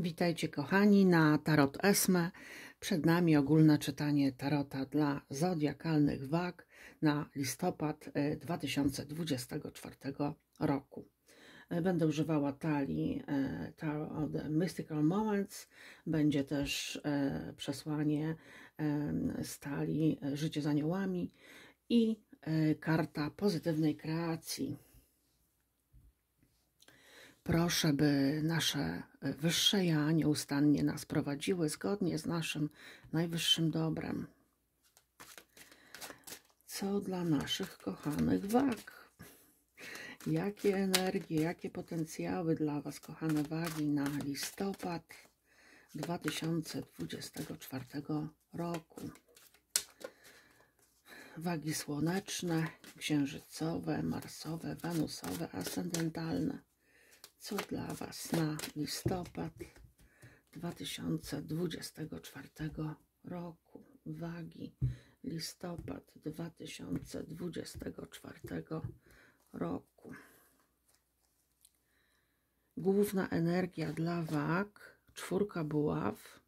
Witajcie kochani na Tarot Esme. Przed nami ogólne czytanie Tarota dla zodiakalnych wag na listopad 2024 e, roku. E, będę używała talii e, Tarot Mystical Moments. Będzie też przesłanie z talii Życie z aniołami i karta pozytywnej kreacji Proszę, by nasze e, wyższe ja nieustannie nas prowadziły zgodnie z naszym najwyższym dobrem. Co dla naszych kochanych wag? Jakie energie, jakie potencjały dla Was, kochane wagi, na listopad 2024 roku? Wagi słoneczne, księżycowe, marsowe, wenusowe, ascendentalne co dla Was na listopad 2024 roku. Wagi listopad 2024 roku. Główna energia dla wag, czwórka buław.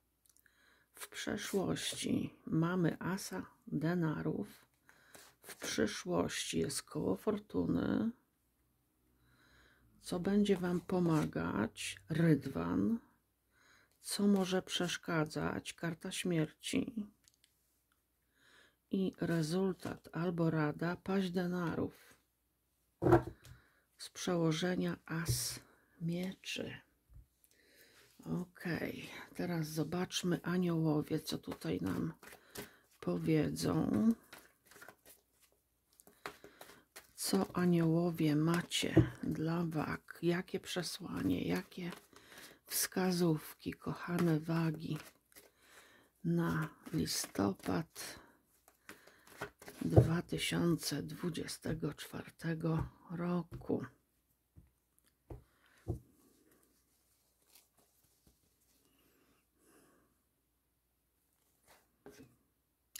W przeszłości mamy asa denarów. W przyszłości jest koło fortuny co będzie Wam pomagać, rydwan, co może przeszkadzać, karta śmierci i rezultat albo rada, paść denarów z przełożenia as mieczy. Ok, teraz zobaczmy aniołowie, co tutaj nam powiedzą co aniołowie macie dla wag, jakie przesłanie, jakie wskazówki, kochane wagi, na listopad 2024 roku.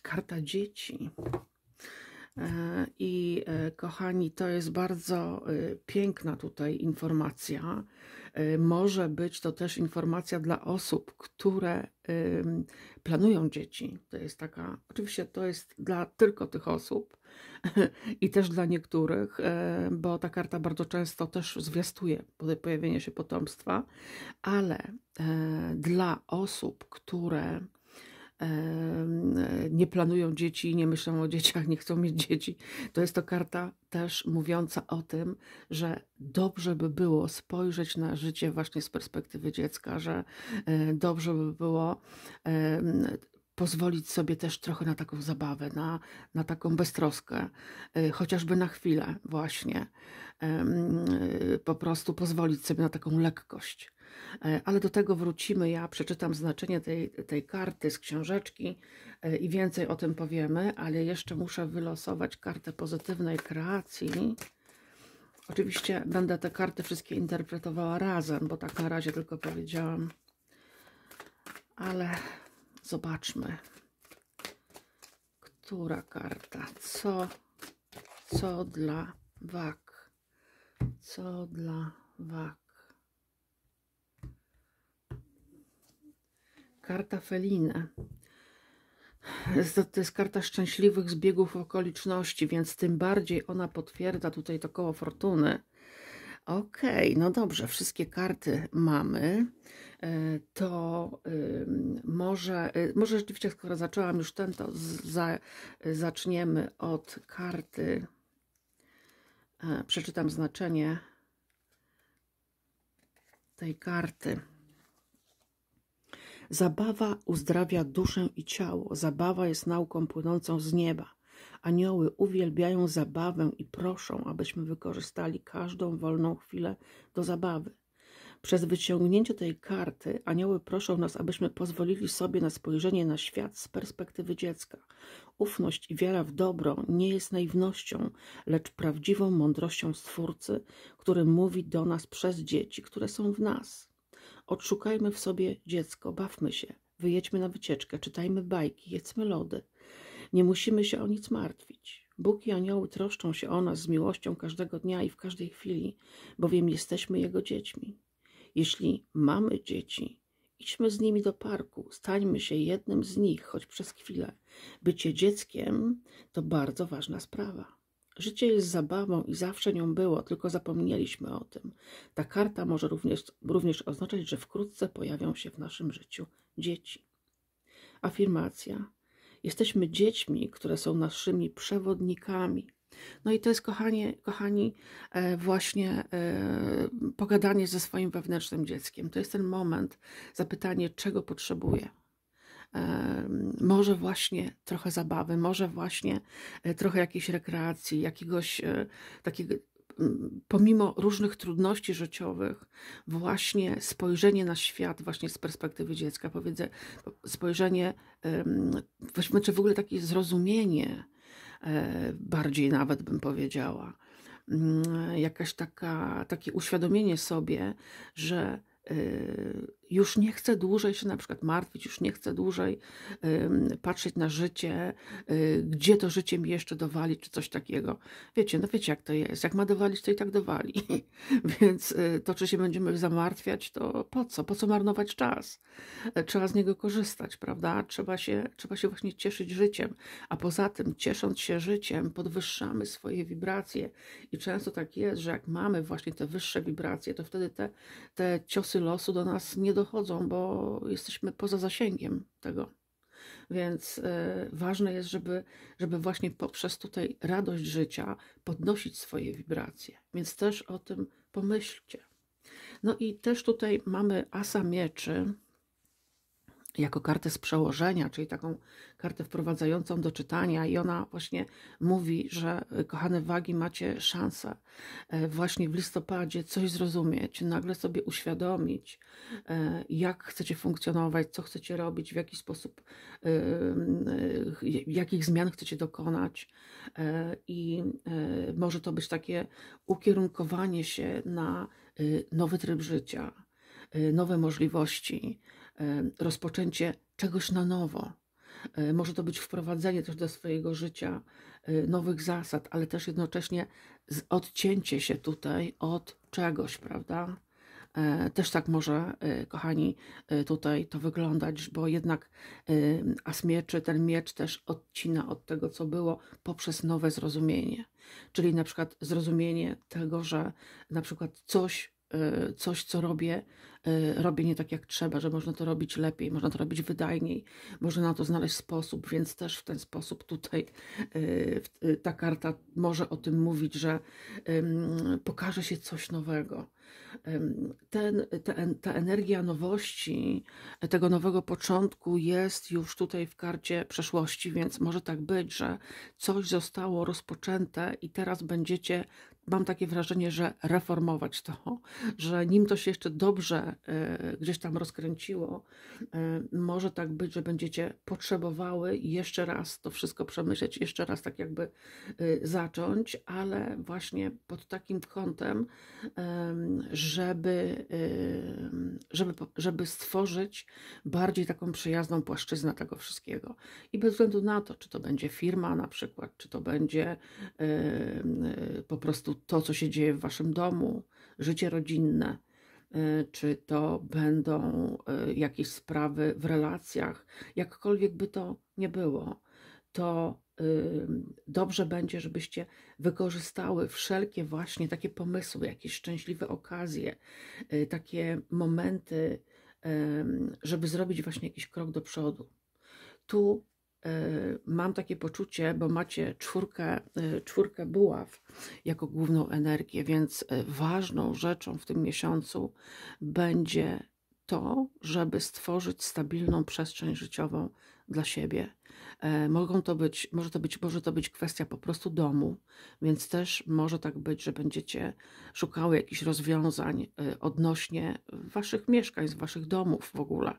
Karta dzieci. E, I e, kochani, to jest bardzo e, piękna tutaj informacja. Może być to też informacja dla osób, które planują dzieci. To jest taka, oczywiście to jest dla tylko tych osób i też dla niektórych, bo ta karta bardzo często też zwiastuje pojawienie się potomstwa, ale dla osób, które nie planują dzieci, nie myślą o dzieciach, nie chcą mieć dzieci. To jest to karta też mówiąca o tym, że dobrze by było spojrzeć na życie właśnie z perspektywy dziecka, że e, dobrze by było pozwolić sobie też trochę na taką zabawę, na, na taką beztroskę, e, chociażby na chwilę, właśnie. E, po prostu pozwolić sobie na taką lekkość. E, ale do tego wrócimy. Ja przeczytam znaczenie tej, tej karty z książeczki e, i więcej o tym powiemy, ale jeszcze muszę wylosować kartę pozytywnej kreacji. Oczywiście będę te karty wszystkie interpretowała razem, bo tak na razie tylko powiedziałam. Ale zobaczmy, która karta, co, co dla wak, co dla wak. Karta felina. To jest karta szczęśliwych zbiegów okoliczności, więc tym bardziej ona potwierdza tutaj to koło fortuny. Okej, okay, no dobrze, wszystkie karty mamy. E, to może, e, może rzeczywiście, skoro zaczęłam już ten, to za, zaczniemy od karty. E, przeczytam znaczenie tej karty. Zabawa uzdrawia duszę i ciało. Zabawa jest nauką płynącą z nieba. Anioły uwielbiają zabawę i proszą, abyśmy wykorzystali każdą wolną chwilę do zabawy. Przez wyciągnięcie tej karty anioły proszą nas, abyśmy pozwolili sobie na spojrzenie na świat z perspektywy dziecka. Ufność i wiara w dobro nie jest naiwnością, lecz prawdziwą mądrością Stwórcy, który mówi do nas przez dzieci, które są w nas. Odszukajmy w sobie dziecko, bawmy się, wyjedźmy na wycieczkę, czytajmy bajki, jedzmy lody. Nie musimy się o nic martwić. Bóg i anioły troszczą się o nas z miłością każdego dnia i w każdej chwili, bowiem jesteśmy Jego dziećmi. Jeśli mamy dzieci, idźmy z nimi do parku, stańmy się jednym z nich, choć przez chwilę. Bycie dzieckiem to bardzo ważna sprawa. Życie jest zabawą i zawsze nią było, tylko zapomnieliśmy o tym. Ta karta może również, również oznaczać, że wkrótce pojawią się w naszym życiu dzieci. Afirmacja. Jesteśmy dziećmi, które są naszymi przewodnikami. No i to jest, kochanie, kochani, e, właśnie e, pogadanie ze swoim wewnętrznym dzieckiem. To jest ten moment, zapytanie, czego potrzebuje może właśnie trochę zabawy, może właśnie e, trochę jakiejś rekreacji, jakiegoś e, takiego, pomimo różnych trudności życiowych, właśnie spojrzenie na świat właśnie z perspektywy dziecka, powiedzę, spojrzenie, czy znaczy w ogóle takie zrozumienie, e, bardziej nawet bym powiedziała, jakaś taka, takie uświadomienie sobie, że już nie chcę dłużej się na przykład martwić, już nie chcę dłużej patrzeć na życie, y, gdzie to życie mi jeszcze dowali, czy coś takiego. Wiecie, no wiecie jak to jest, jak ma dowalić, to i tak dowali. Więc y, to, czy się będziemy zamartwiać, to po co? Po co marnować czas? E, trzeba z niego korzystać, prawda? Trzeba się, trzeba się właśnie cieszyć życiem, a poza tym ciesząc się życiem podwyższamy swoje wibracje i często tak jest, że jak mamy właśnie te wyższe wibracje, to wtedy te, te ciosy losu do nas nie do dochodzą, bo jesteśmy poza zasięgiem tego. Więc y, ważne jest, żeby, żeby właśnie poprzez tutaj radość życia podnosić swoje wibracje. Więc też o tym pomyślcie. No i też tutaj mamy asa mieczy, jako kartę z przełożenia, czyli taką kartę wprowadzającą do czytania, i ona właśnie mówi, że e, kochane wagi, macie szansę e, właśnie w listopadzie coś zrozumieć, nagle sobie uświadomić, e, jak chcecie funkcjonować, co chcecie robić, w jaki sposób, jakich zmian chcecie dokonać, i może to być takie ukierunkowanie się na nowy tryb życia nowe możliwości, E, rozpoczęcie czegoś na nowo. E, może to być wprowadzenie też do swojego życia e, nowych zasad, ale też jednocześnie odcięcie się tutaj od czegoś, prawda? Też tak może, kochani, tutaj to wyglądać, bo jednak as mieczy, ten miecz też odcina od tego, co było, poprzez nowe zrozumienie. Czyli na przykład zrozumienie tego, że na przykład coś Y, coś, co robię, y, robię nie tak jak trzeba, że można to robić lepiej, można to robić wydajniej, można na to znaleźć sposób, więc też w ten sposób tutaj y, ta karta może o tym mówić, że pokaże się coś nowego. Ten, ta energia nowości, e, tego nowego początku jest już tutaj w karcie przeszłości, więc może tak być, że coś zostało rozpoczęte i teraz będziecie mam takie wrażenie, że reformować to, że nim to się jeszcze dobrze e, gdzieś tam rozkręciło, e, może tak być, że będziecie potrzebowały jeszcze raz to wszystko przemyśleć, jeszcze raz tak jakby e, zacząć, ale właśnie pod takim kątem, żeby, żeby, żeby stworzyć bardziej taką przyjazną płaszczyznę tego wszystkiego. I bez względu na to, czy to będzie firma na przykład, czy to będzie po prostu prostu to, co się dzieje w waszym domu, życie rodzinne, e, czy to będą e, jakieś sprawy w relacjach, jakkolwiek by to nie było, to e, dobrze będzie, żebyście wykorzystały wszelkie właśnie takie pomysły, jakieś szczęśliwe okazje, takie momenty, żeby zrobić właśnie jakiś krok do przodu. Tu E, mam takie poczucie, bo macie czwórkę, e, czwórkę buław jako główną energię, więc e, ważną rzeczą w tym miesiącu będzie to, żeby stworzyć stabilną przestrzeń życiową dla siebie. Mogą to być, może, to być, może to być kwestia po prostu domu, więc też może tak być, że będziecie szukały jakichś rozwiązań odnośnie waszych mieszkań, z waszych domów w ogóle,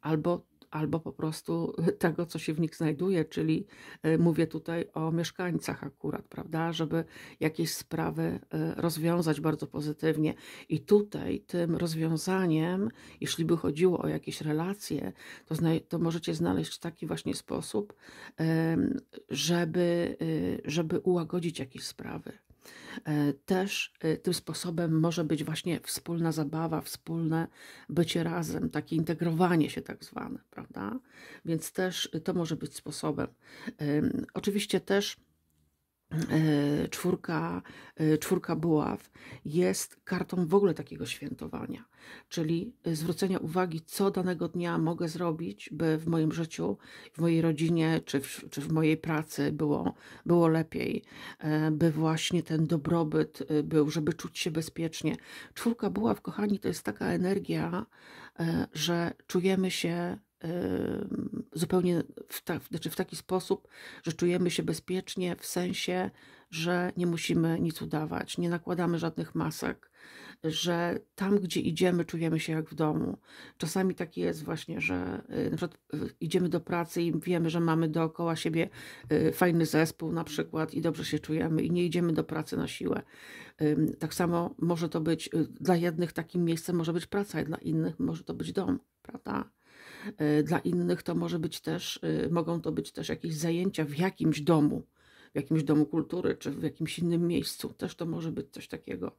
albo albo po prostu tego, co się w nich znajduje, czyli e, mówię tutaj o mieszkańcach akurat, prawda, żeby jakieś sprawy e, rozwiązać bardzo pozytywnie. I tutaj tym rozwiązaniem, jeśli by chodziło o jakieś relacje, to, to możecie znaleźć taki właśnie sposób, żeby, e, żeby ułagodzić jakieś sprawy E, też e, tym sposobem może być właśnie wspólna zabawa, wspólne bycie razem, takie integrowanie się tak zwane, prawda? Więc też e, to może być sposobem. Oczywiście też E, czwórka, e, czwórka buław jest kartą w ogóle takiego świętowania, czyli e, zwrócenia uwagi, co danego dnia mogę zrobić, by w moim życiu, w mojej rodzinie czy w, czy w mojej pracy było, było lepiej, by właśnie ten dobrobyt był, żeby czuć się bezpiecznie. Czwórka buław, kochani, to jest taka energia, że czujemy się zupełnie w, ta, znaczy w taki sposób, że czujemy się bezpiecznie, w sensie, że nie musimy nic udawać, nie nakładamy żadnych masek, że tam, gdzie idziemy, czujemy się jak w domu. Czasami tak jest właśnie, że y, na przykład y, idziemy do pracy i wiemy, że mamy dookoła siebie y, fajny zespół na przykład i dobrze się czujemy i nie idziemy do pracy na siłę. Tak samo może to być, dla jednych takim miejscem może być praca, dla innych może to być dom, prawda? E, dla innych to może być też, e, mogą to być też jakieś zajęcia w jakimś domu, w jakimś domu kultury czy w jakimś innym miejscu. Też to może być coś takiego.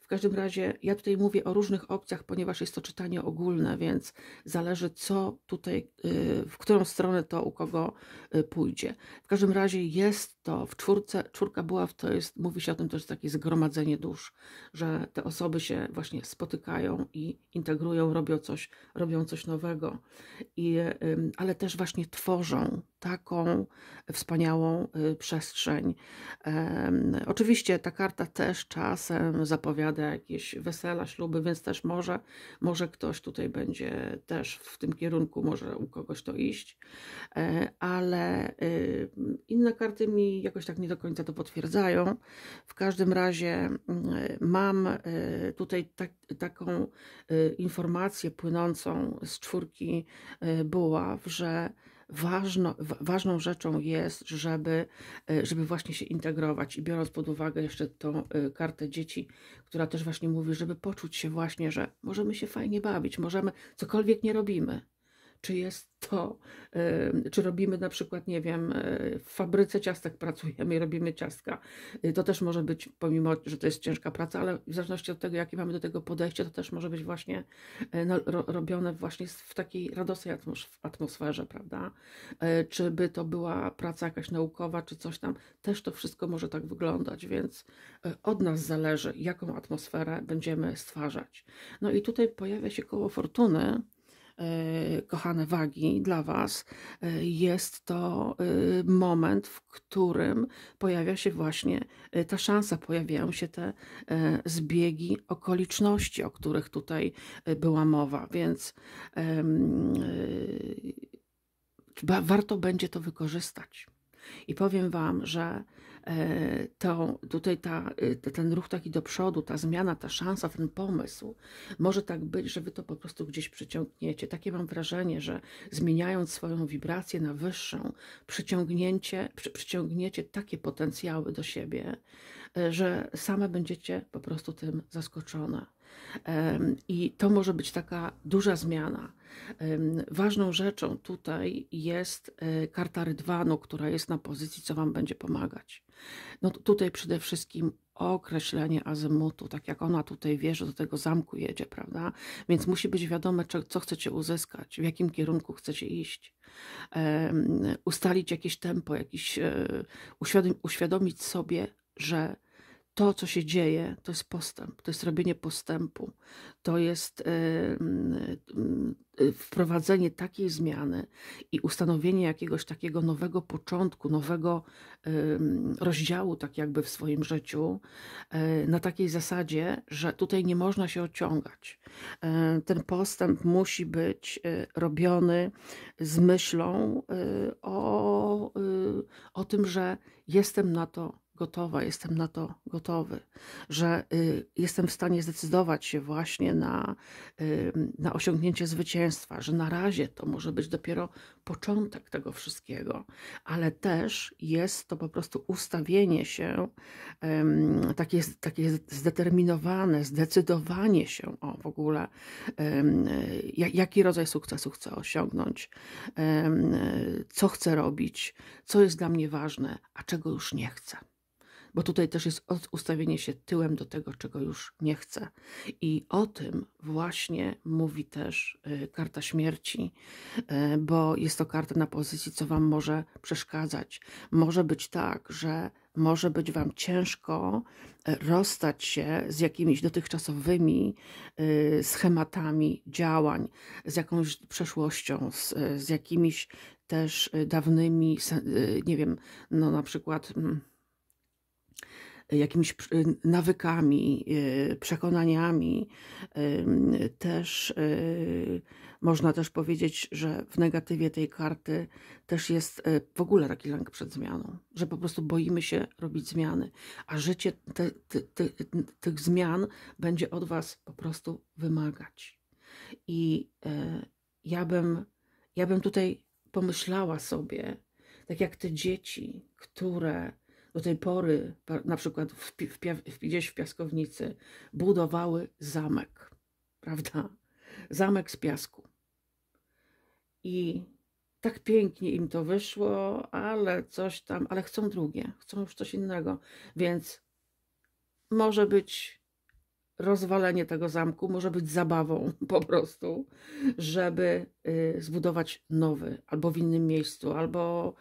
W każdym razie ja tutaj mówię o różnych opcjach, ponieważ jest to czytanie ogólne, więc zależy co tutaj, y, w którą stronę to u kogo y, pójdzie. W każdym razie jest to, w czwórce, czwórka buław to jest, mówi się o tym to jest takie zgromadzenie dusz, że te osoby się właśnie spotykają i integrują, robią coś, robią coś nowego, I, y, ale też właśnie tworzą taką wspaniałą y, przestrzeń. Oczywiście ta karta też czasem zapowiada jakieś wesela, śluby, więc też może, może ktoś tutaj będzie też w tym kierunku, może u kogoś to iść, e, ale y, inne karty mi jakoś tak nie do końca to potwierdzają. W każdym razie mm, mam y, tutaj tak, taką informację płynącą z czwórki buław, że ważno, ważną rzeczą jest, żeby, e, żeby właśnie się integrować i biorąc pod uwagę jeszcze tą e, kartę dzieci, która też właśnie mówi, żeby poczuć się właśnie, że możemy się fajnie bawić, możemy, cokolwiek nie robimy, czy jest to, czy robimy na przykład, nie wiem, e, w fabryce ciastek pracujemy i robimy ciastka. Y, to też może być, pomimo, że to jest ciężka praca, ale w zależności od tego, jakie mamy do tego podejście, to też może być właśnie e, no, robione właśnie w takiej radosnej atmosferze, prawda? E, czy by to była praca jakaś naukowa, czy coś tam. Też to wszystko może tak wyglądać, więc od nas zależy, jaką atmosferę będziemy stwarzać. No i tutaj pojawia się koło fortuny, Y, kochane wagi, dla Was y, jest to y, moment, w którym pojawia się właśnie ta szansa, pojawiają się te zbiegi okoliczności, o których tutaj była mowa, więc warto będzie to wykorzystać. I powiem Wam, że E, to tutaj ta, e, ten ruch taki do przodu, ta zmiana, ta szansa, ten pomysł, może tak być, że wy to po prostu gdzieś przyciągniecie. Takie mam wrażenie, że zmieniając swoją wibrację na wyższą, przyciągnięcie, przy, przyciągniecie takie potencjały do siebie, e, że same będziecie po prostu tym zaskoczone. I to może być taka duża zmiana. Ważną rzeczą tutaj jest e, karta rydwanu, która jest na pozycji, co Wam będzie pomagać. No tutaj przede wszystkim określenie azymutu, tak jak ona tutaj wie, że do tego zamku jedzie, prawda? Więc musi być wiadome, co chcecie uzyskać, w jakim kierunku chcecie iść, ustalić jakieś tempo, jakiś, e, uświadomić sobie, że to, co się dzieje, to jest postęp, to jest robienie postępu, to jest wprowadzenie takiej zmiany i ustanowienie jakiegoś takiego nowego początku, nowego rozdziału, tak jakby w swoim życiu, e, na takiej zasadzie, że tutaj nie można się ociągać. E, ten postęp musi być e, robiony z myślą o, o tym, że jestem na to gotowa, jestem na to gotowy, że y, jestem w stanie zdecydować się właśnie na, y, na osiągnięcie zwycięstwa, że na razie to może być dopiero początek tego wszystkiego, ale też jest to po prostu ustawienie się, takie, takie zdeterminowane, zdecydowanie się o w ogóle, jaki rodzaj sukcesu chcę osiągnąć, co chcę robić, co jest dla mnie ważne, a czego już nie chcę bo tutaj też jest ustawienie się tyłem do tego, czego już nie chcę. I o tym właśnie mówi też y, karta śmierci, y, bo jest to karta na pozycji, co Wam może przeszkadzać. Może być tak, że może być Wam ciężko y, rozstać się z jakimiś dotychczasowymi schematami działań, z jakąś przeszłością, z, z jakimiś też dawnymi, nie wiem, no na przykład mm, jakimiś nawykami, y, przekonaniami. Y, też y, można też powiedzieć, że w negatywie tej karty też jest w ogóle taki lęk przed zmianą, że po prostu boimy się robić zmiany, a życie te, te, te, tych zmian będzie od Was po prostu wymagać. I ja bym, ja bym tutaj pomyślała sobie, tak jak te dzieci, które do tej pory, na przykład w, w, w, gdzieś w piaskownicy, budowały zamek, prawda? Zamek z piasku. I tak pięknie im to wyszło, ale coś tam, ale chcą drugie, chcą już coś innego, więc może być rozwalenie tego zamku, może być zabawą po prostu, żeby y, zbudować nowy, albo w innym miejscu, albo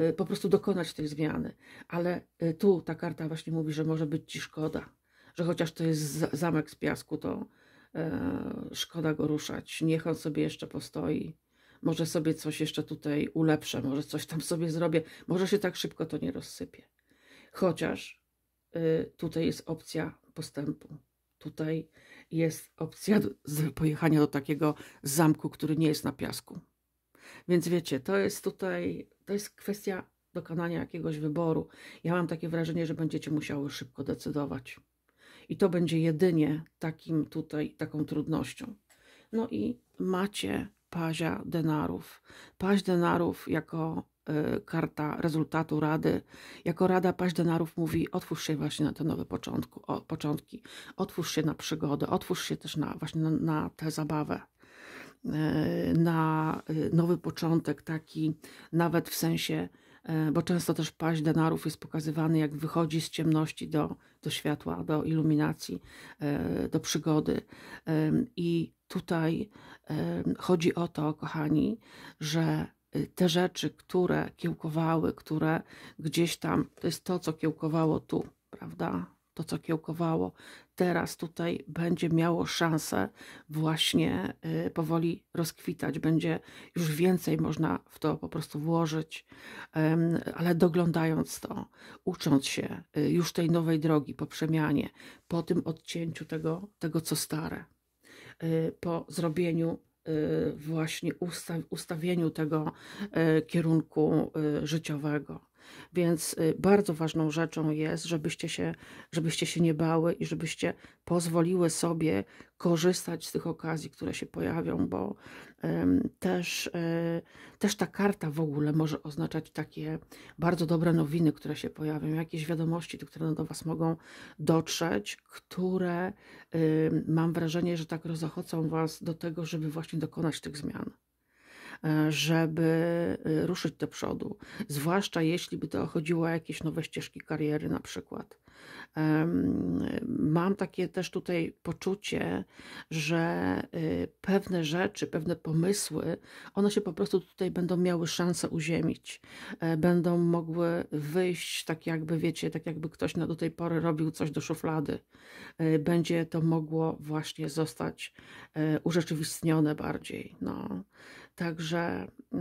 Y, po prostu dokonać tej zmiany. Ale y, tu ta karta właśnie mówi, że może być ci szkoda, że chociaż to jest zamek z piasku, to e, szkoda go ruszać. Niech on sobie jeszcze postoi. Może sobie coś jeszcze tutaj ulepszę, może coś tam sobie zrobię, może się tak szybko to nie rozsypie. Chociaż y, tutaj jest opcja postępu. Tutaj jest opcja pojechania do takiego zamku, który nie jest na piasku. Więc wiecie, to jest tutaj to jest kwestia dokonania jakiegoś wyboru. Ja mam takie wrażenie, że będziecie musiały szybko decydować. I to będzie jedynie takim tutaj, taką trudnością. No i macie pazia denarów. Paź denarów jako y, karta rezultatu rady, jako rada paź denarów mówi otwórz się właśnie na te nowe początku, o, początki, otwórz się na przygodę, otwórz się też na, właśnie na, na tę zabawę. E, na e, nowy początek, taki nawet w sensie, e, bo często też paść denarów jest pokazywany, jak wychodzi z ciemności do, do światła, do iluminacji, do przygody. I tutaj chodzi o to, kochani, że te rzeczy, które kiełkowały, które gdzieś tam, to jest to, co kiełkowało tu, prawda? To, co kiełkowało teraz tutaj będzie miało szansę właśnie y, powoli rozkwitać. Będzie już więcej można w to po prostu włożyć, ale doglądając to, ucząc się y, już tej nowej drogi po przemianie, po tym odcięciu tego, tego co stare, y, po zrobieniu właśnie ustaw, ustawieniu tego kierunku życiowego więc y, bardzo ważną rzeczą jest, żebyście się, żebyście się nie bały i żebyście pozwoliły sobie korzystać z tych okazji, które się pojawią, bo um, też, e, też ta karta w ogóle może oznaczać takie bardzo dobre nowiny, które się pojawią, jakieś wiadomości, które do Was mogą dotrzeć, które mam wrażenie, że tak rozochocą Was do tego, żeby właśnie dokonać tych zmian. E, żeby e, ruszyć do przodu. Zwłaszcza jeśli by to chodziło o jakieś nowe ścieżki kariery na przykład. Mam takie też tutaj poczucie, że e, pewne rzeczy, pewne pomysły, one się po prostu tutaj będą miały szansę uziemić. Będą mogły wyjść tak jakby, wiecie, tak jakby ktoś na do tej pory robił coś do szuflady. Będzie to mogło właśnie zostać urzeczywistnione bardziej. No. Także e,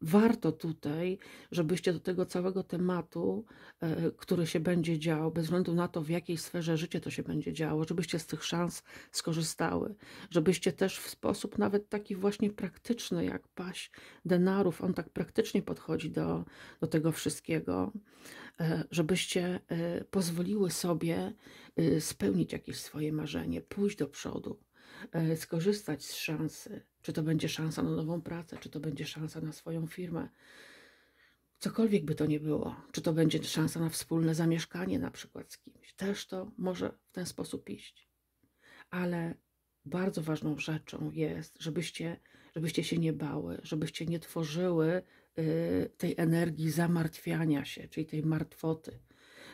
warto tutaj, żebyście do tego całego tematu, e, który się będzie działo, bez względu na to, w jakiej sferze życia to się będzie działo, żebyście z tych szans skorzystały, żebyście też w sposób nawet taki właśnie praktyczny, jak paś denarów, on tak praktycznie podchodzi do, do tego wszystkiego, e, żebyście pozwoliły sobie spełnić jakieś swoje marzenie, pójść do przodu, E, skorzystać z szansy. Czy to będzie szansa na nową pracę, czy to będzie szansa na swoją firmę. Cokolwiek by to nie było, czy to będzie szansa na wspólne zamieszkanie na przykład z kimś, też to może w ten sposób iść. Ale bardzo ważną rzeczą jest, żebyście, żebyście się nie bały, żebyście nie tworzyły y, tej energii zamartwiania się, czyli tej martwoty,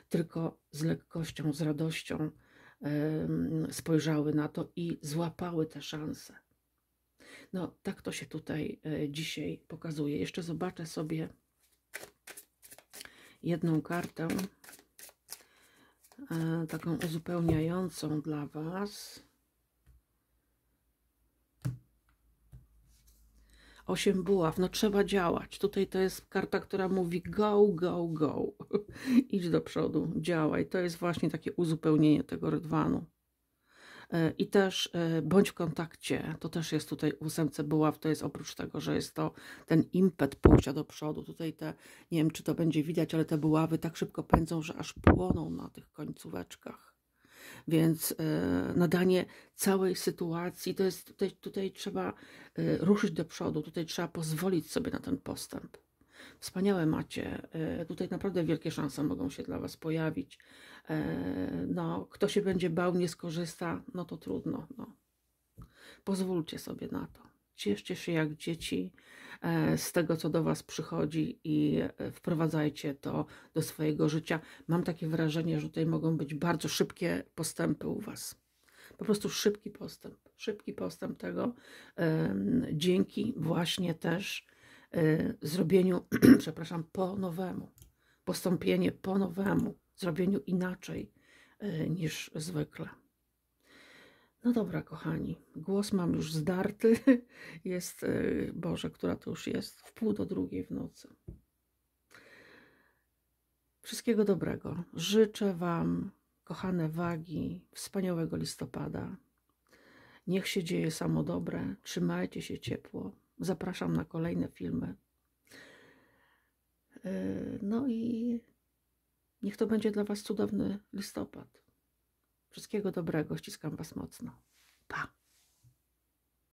tylko z lekkością, z radością spojrzały na to i złapały te szanse. No, tak to się tutaj e, dzisiaj pokazuje. Jeszcze zobaczę sobie jedną kartę, e, taką uzupełniającą dla Was. Osiem buław, no trzeba działać. Tutaj to jest karta, która mówi go, go, go. Idź do przodu, działaj. To jest właśnie takie uzupełnienie tego rydwanu. E, I też e, bądź w kontakcie, to też jest tutaj ósemce buław, to jest oprócz tego, że jest to ten impet pójścia do przodu. Tutaj te, nie wiem czy to będzie widać, ale te buławy tak szybko pędzą, że aż płoną na tych końcóweczkach więc e, nadanie całej sytuacji, to jest tutaj, tutaj trzeba e, ruszyć do przodu, tutaj trzeba pozwolić sobie na ten postęp. Wspaniałe macie. E, tutaj naprawdę wielkie szanse mogą się dla Was pojawić. No, kto się będzie bał, nie skorzysta, no to trudno. No. Pozwólcie sobie na to. Cieszcie się jak dzieci. E, z tego, co do Was przychodzi i e, wprowadzajcie to do swojego życia. Mam takie wrażenie, że tutaj mogą być bardzo szybkie postępy u Was. Po prostu szybki postęp, szybki postęp tego dzięki właśnie też e, zrobieniu, przepraszam, po nowemu, postąpienie po nowemu, zrobieniu inaczej niż zwykle. No dobra, kochani, głos mam już zdarty. Jest, e, Boże, która to już jest, w pół do drugiej w nocy. Wszystkiego dobrego. Życzę Wam, kochane wagi, wspaniałego listopada. Niech się dzieje samo dobre. Trzymajcie się ciepło. Zapraszam na kolejne filmy. E, no i niech to będzie dla Was cudowny listopad. Wszystkiego dobrego. Ściskam Was mocno. Pa!